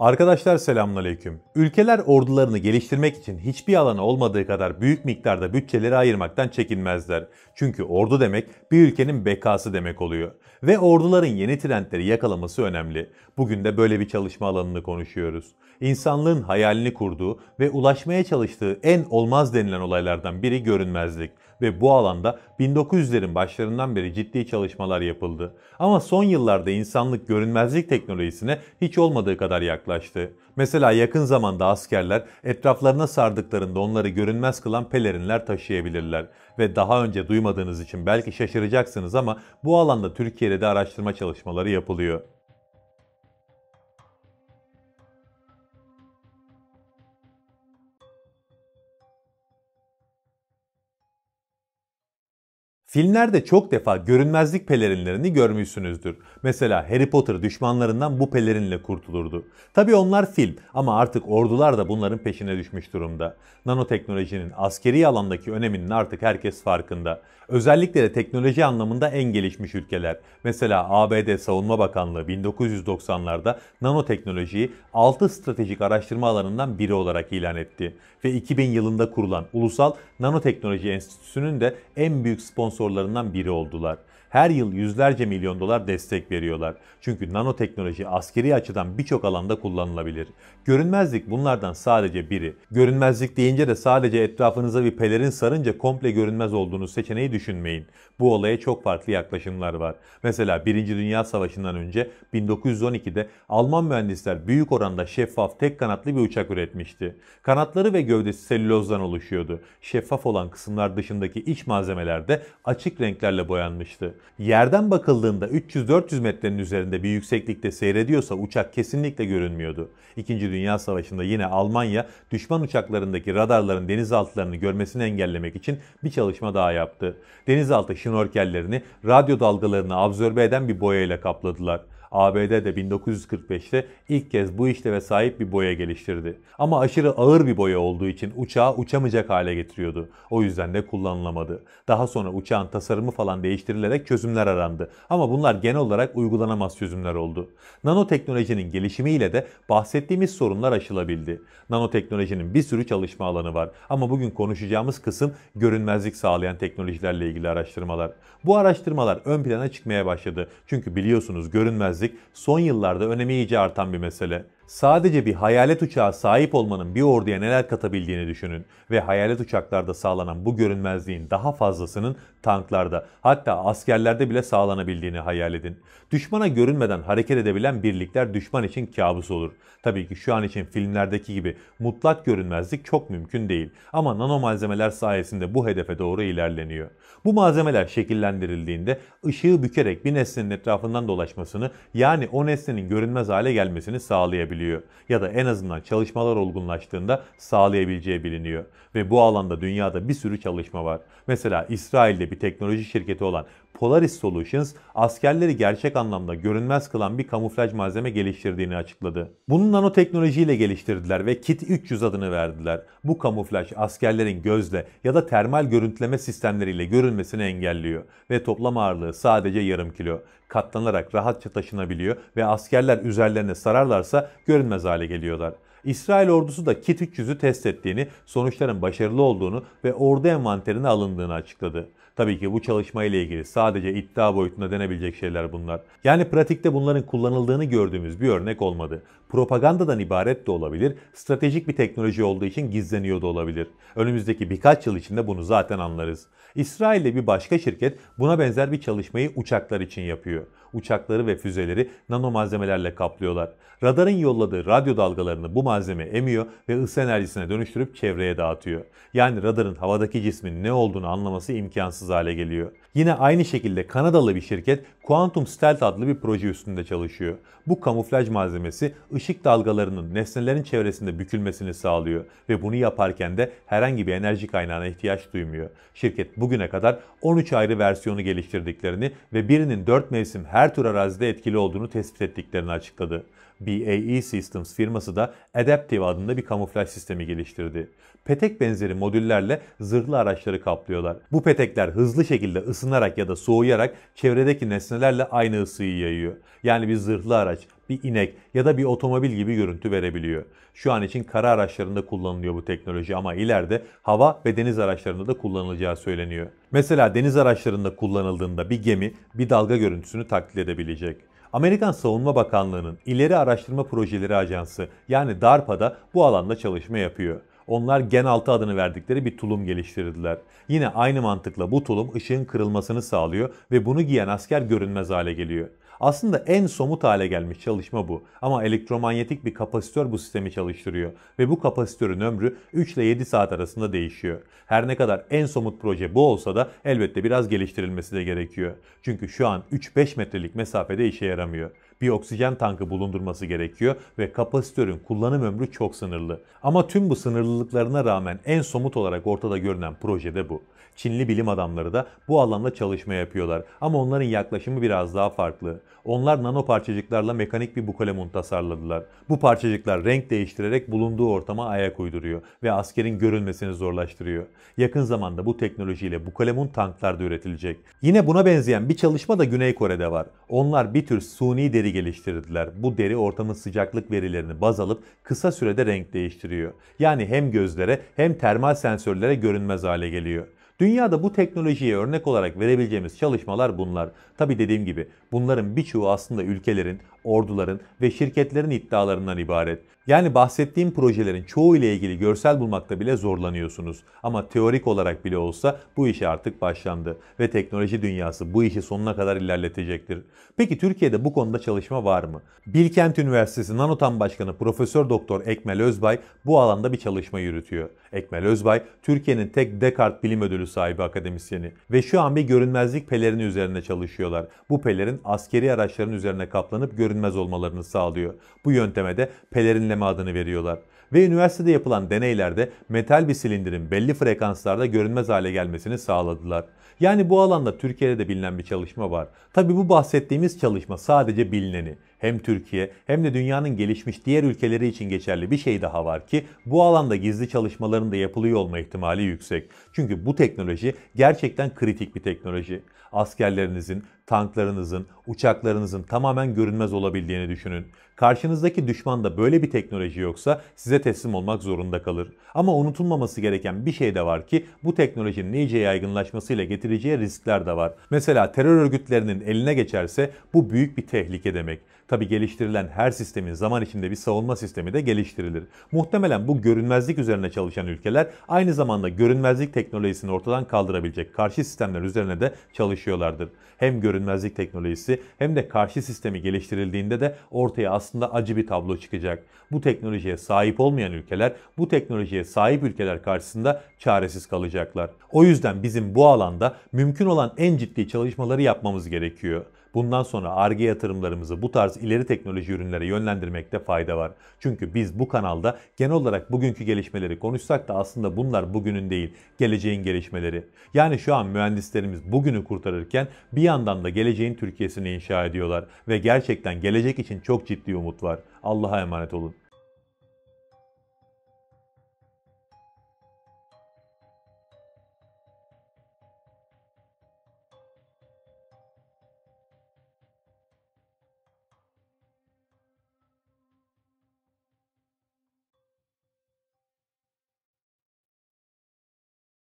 Arkadaşlar selamünaleyküm. Ülkeler ordularını geliştirmek için hiçbir alana olmadığı kadar büyük miktarda bütçeleri ayırmaktan çekinmezler. Çünkü ordu demek bir ülkenin bekası demek oluyor. Ve orduların yeni trendleri yakalaması önemli. Bugün de böyle bir çalışma alanını konuşuyoruz. İnsanlığın hayalini kurduğu ve ulaşmaya çalıştığı en olmaz denilen olaylardan biri görünmezlik ve bu alanda 1900'lerin başlarından beri ciddi çalışmalar yapıldı. Ama son yıllarda insanlık görünmezlik teknolojisine hiç olmadığı kadar yaklaştı. Mesela yakın zamanda askerler etraflarına sardıklarında onları görünmez kılan pelerinler taşıyabilirler. Ve daha önce duymadığınız için belki şaşıracaksınız ama bu alanda Türkiye'de de araştırma çalışmaları yapılıyor. Filmlerde çok defa görünmezlik pelerinlerini görmüşsünüzdür. Mesela Harry Potter düşmanlarından bu pelerinle kurtulurdu. Tabi onlar film ama artık ordular da bunların peşine düşmüş durumda. Nanoteknolojinin askeri alandaki öneminin artık herkes farkında. Özellikle de teknoloji anlamında en gelişmiş ülkeler. Mesela ABD Savunma Bakanlığı 1990'larda nanoteknolojiyi 6 stratejik araştırma alanından biri olarak ilan etti. Ve 2000 yılında kurulan Ulusal Nanoteknoloji Enstitüsü'nün de en büyük sponsor sponsorlarından biri oldular. Her yıl yüzlerce milyon dolar destek veriyorlar. Çünkü nanoteknoloji askeri açıdan birçok alanda kullanılabilir. Görünmezlik bunlardan sadece biri. Görünmezlik deyince de sadece etrafınıza bir pelerin sarınca komple görünmez olduğunuz seçeneği düşünmeyin. Bu olaya çok farklı yaklaşımlar var. Mesela 1. Dünya Savaşı'ndan önce 1912'de Alman mühendisler büyük oranda şeffaf tek kanatlı bir uçak üretmişti. Kanatları ve gövdesi selülozdan oluşuyordu. Şeffaf olan kısımlar dışındaki iç malzemelerde açık renklerle boyanmıştı. Yerden bakıldığında 300-400 metrenin üzerinde bir yükseklikte seyrediyorsa uçak kesinlikle görünmüyordu. İkinci Dünya Savaşı'nda yine Almanya düşman uçaklarındaki radarların denizaltılarını görmesini engellemek için bir çalışma daha yaptı. Denizaltı şnorkellerini radyo dalgalarını absorbe eden bir boyayla kapladılar. ABD de 1945'te ilk kez bu işleve sahip bir boya geliştirdi. Ama aşırı ağır bir boya olduğu için uçağı uçamayacak hale getiriyordu. O yüzden de kullanılamadı. Daha sonra uçağın tasarımı falan değiştirilerek çözümler arandı. Ama bunlar genel olarak uygulanamaz çözümler oldu. Nanoteknolojinin gelişimiyle de bahsettiğimiz sorunlar aşılabildi. Nanoteknolojinin bir sürü çalışma alanı var ama bugün konuşacağımız kısım görünmezlik sağlayan teknolojilerle ilgili araştırmalar. Bu araştırmalar ön plana çıkmaya başladı. Çünkü biliyorsunuz görünmezlik görmezlik son yıllarda önemi iyice artan bir mesele. Sadece bir hayalet uçağa sahip olmanın bir orduya neler katabildiğini düşünün ve hayalet uçaklarda sağlanan bu görünmezliğin daha fazlasının tanklarda hatta askerlerde bile sağlanabildiğini hayal edin. Düşmana görünmeden hareket edebilen birlikler düşman için kabus olur. Tabii ki şu an için filmlerdeki gibi mutlak görünmezlik çok mümkün değil ama nano malzemeler sayesinde bu hedefe doğru ilerleniyor. Bu malzemeler şekillendirildiğinde ışığı bükerek bir nesnenin etrafından dolaşmasını yani o nesnenin görünmez hale gelmesini sağlayabilir sağlayabiliyor ya da en azından çalışmalar olgunlaştığında sağlayabileceği biliniyor. Ve bu alanda dünyada bir sürü çalışma var. Mesela İsrail'de bir teknoloji şirketi olan Polaris Solutions askerleri gerçek anlamda görünmez kılan bir kamuflaj malzeme geliştirdiğini açıkladı. Bunu nanoteknolojiyle geliştirdiler ve Kit 300 adını verdiler. Bu kamuflaj askerlerin gözle ya da termal görüntüleme sistemleriyle görünmesini engelliyor ve toplam ağırlığı sadece yarım kilo katlanarak rahatça taşınabiliyor ve askerler üzerlerine sararlarsa görünmez hale geliyorlar. İsrail ordusu da Kit 300'ü test ettiğini, sonuçların başarılı olduğunu ve ordu envanterine alındığını açıkladı. Tabii ki bu çalışma ile ilgili sadece iddia boyutunda denebilecek şeyler bunlar. Yani pratikte bunların kullanıldığını gördüğümüz bir örnek olmadı. Propagandadan ibaret de olabilir, stratejik bir teknoloji olduğu için gizleniyor da olabilir. Önümüzdeki birkaç yıl içinde bunu zaten anlarız. İsrail'de bir başka şirket buna benzer bir çalışmayı uçaklar için yapıyor. Uçakları ve füzeleri nano malzemelerle kaplıyorlar. Radarın yolladığı radyo dalgalarını bu malzemelerle malzeme emiyor ve ısı enerjisine dönüştürüp çevreye dağıtıyor. Yani radarın havadaki cismin ne olduğunu anlaması imkansız hale geliyor. Yine aynı şekilde Kanadalı bir şirket Quantum Stealth adlı bir proje üstünde çalışıyor. Bu kamuflaj malzemesi ışık dalgalarının nesnelerin çevresinde bükülmesini sağlıyor ve bunu yaparken de herhangi bir enerji kaynağına ihtiyaç duymuyor. Şirket bugüne kadar 13 ayrı versiyonu geliştirdiklerini ve birinin 4 mevsim her tür arazide etkili olduğunu tespit ettiklerini açıkladı. BAE Systems firması da Adaptive adında bir kamuflaj sistemi geliştirdi. Petek benzeri modüllerle zırhlı araçları kaplıyorlar. Bu petekler hızlı şekilde ısı ısınarak ya da soğuyarak çevredeki nesnelerle aynı ısıyı yayıyor. Yani bir zırhlı araç, bir inek ya da bir otomobil gibi görüntü verebiliyor. Şu an için kara araçlarında kullanılıyor bu teknoloji ama ileride hava ve deniz araçlarında da kullanılacağı söyleniyor. Mesela deniz araçlarında kullanıldığında bir gemi bir dalga görüntüsünü taklit edebilecek. Amerikan Savunma Bakanlığı'nın İleri Araştırma Projeleri Ajansı yani DARPA'da bu alanda çalışma yapıyor. Onlar gen 6 adını verdikleri bir tulum geliştirdiler. Yine aynı mantıkla bu tulum ışığın kırılmasını sağlıyor ve bunu giyen asker görünmez hale geliyor. Aslında en somut hale gelmiş çalışma bu. Ama elektromanyetik bir kapasitör bu sistemi çalıştırıyor ve bu kapasitörün ömrü 3 ile 7 saat arasında değişiyor. Her ne kadar en somut proje bu olsa da elbette biraz geliştirilmesi de gerekiyor. Çünkü şu an 3-5 metrelik mesafede işe yaramıyor bir oksijen tankı bulundurması gerekiyor ve kapasitörün kullanım ömrü çok sınırlı. Ama tüm bu sınırlılıklarına rağmen en somut olarak ortada görünen proje de bu. Çinli bilim adamları da bu alanda çalışma yapıyorlar ama onların yaklaşımı biraz daha farklı. Onlar nano parçacıklarla mekanik bir bukalemun tasarladılar. Bu parçacıklar renk değiştirerek bulunduğu ortama ayak uyduruyor ve askerin görünmesini zorlaştırıyor. Yakın zamanda bu teknolojiyle bukalemun tanklar da üretilecek. Yine buna benzeyen bir çalışma da Güney Kore'de var. Onlar bir tür suni deri deri geliştirdiler. Bu deri ortamın sıcaklık verilerini baz alıp kısa sürede renk değiştiriyor. Yani hem gözlere hem termal sensörlere görünmez hale geliyor. Dünyada bu teknolojiye örnek olarak verebileceğimiz çalışmalar bunlar. Tabi dediğim gibi bunların birçoğu aslında ülkelerin orduların ve şirketlerin iddialarından ibaret. Yani bahsettiğim projelerin çoğu ile ilgili görsel bulmakta bile zorlanıyorsunuz. Ama teorik olarak bile olsa bu işe artık başlandı ve teknoloji dünyası bu işi sonuna kadar ilerletecektir. Peki Türkiye'de bu konuda çalışma var mı? Bilkent Üniversitesi Nanotan Başkanı Profesör Doktor Ekmel Özbay bu alanda bir çalışma yürütüyor. Ekmel Özbay Türkiye'nin tek Descartes Bilim Ödülü sahibi akademisyeni ve şu an bir görünmezlik pelerini üzerine çalışıyorlar. Bu pelerin askeri araçların üzerine kaplanıp görünmezlik görünmez olmalarını sağlıyor. Bu yönteme de pelerinleme adını veriyorlar. Ve üniversitede yapılan deneylerde metal bir silindirin belli frekanslarda görünmez hale gelmesini sağladılar. Yani bu alanda Türkiye'de de bilinen bir çalışma var. Tabi bu bahsettiğimiz çalışma sadece bilineni. Hem Türkiye hem de dünyanın gelişmiş diğer ülkeleri için geçerli bir şey daha var ki bu alanda gizli çalışmaların da yapılıyor olma ihtimali yüksek. Çünkü bu teknoloji gerçekten kritik bir teknoloji. Askerlerinizin, tanklarınızın, uçaklarınızın tamamen görünmez olabildiğini düşünün. Karşınızdaki düşman da böyle bir teknoloji yoksa size teslim olmak zorunda kalır. Ama unutulmaması gereken bir şey de var ki bu teknolojinin iyice yaygınlaşmasıyla getireceği riskler de var. Mesela terör örgütlerinin eline geçerse bu büyük bir tehlike demek. Tabi geliştirilen her sistemin zaman içinde bir savunma sistemi de geliştirilir. Muhtemelen bu görünmezlik üzerine çalışan ülkeler aynı zamanda görünmezlik teknolojisini ortadan kaldırabilecek karşı sistemler üzerine de çalışıyorlardır. Hem görünmezlik teknolojisi hem de karşı sistemi geliştirildiğinde de ortaya aslında acı bir tablo çıkacak. Bu teknolojiye sahip olmayan ülkeler bu teknolojiye sahip ülkeler karşısında çaresiz kalacaklar. O yüzden bizim bu alanda mümkün olan en ciddi çalışmaları yapmamız gerekiyor. Bundan sonra ARGE yatırımlarımızı bu tarz ileri teknoloji ürünlere yönlendirmekte fayda var. Çünkü biz bu kanalda genel olarak bugünkü gelişmeleri konuşsak da aslında bunlar bugünün değil, geleceğin gelişmeleri. Yani şu an mühendislerimiz bugünü kurtarırken bir yandan da geleceğin Türkiye'sini inşa ediyorlar ve gerçekten gelecek için çok ciddi umut var. Allah'a emanet olun.